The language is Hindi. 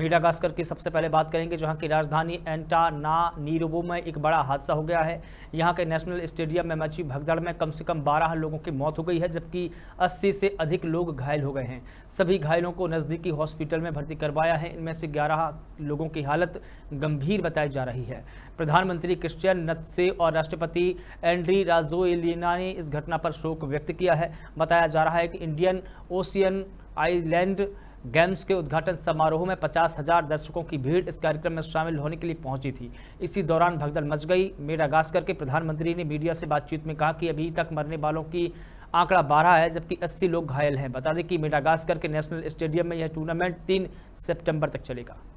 गास्कर की सबसे पहले बात करेंगे जहाँ की राजधानी एंटाना नीरुबो में एक बड़ा हादसा हो गया है यहाँ के नेशनल स्टेडियम में मची भगदड़ में कम से कम बारह लोगों की मौत हो गई है जबकि अस्सी से अधिक लोग घायल हो गए हैं सभी घायलों को नज़दीकी हॉस्पिटल में भर्ती करवाया है इनमें से ग्यारह लोगों की हालत गंभीर बताई जा रही है प्रधानमंत्री क्रिश्चियन नत्से और राष्ट्रपति एंड्री राजोएलिना ने इस घटना पर शोक व्यक्त किया है बताया जा रहा है कि इंडियन ओशियन आइलैंड गेम्स के उद्घाटन समारोह में पचास हजार दर्शकों की भीड़ इस कार्यक्रम में शामिल होने के लिए पहुंची थी इसी दौरान भगदड़ मच गई मेरा गास के प्रधानमंत्री ने मीडिया से बातचीत में कहा कि अभी तक मरने वालों की आंकड़ा बारह है जबकि 80 लोग घायल हैं बता दें कि मेडागास्कर के नेशनल स्टेडियम में यह टूर्नामेंट तीन सितंबर तक चलेगा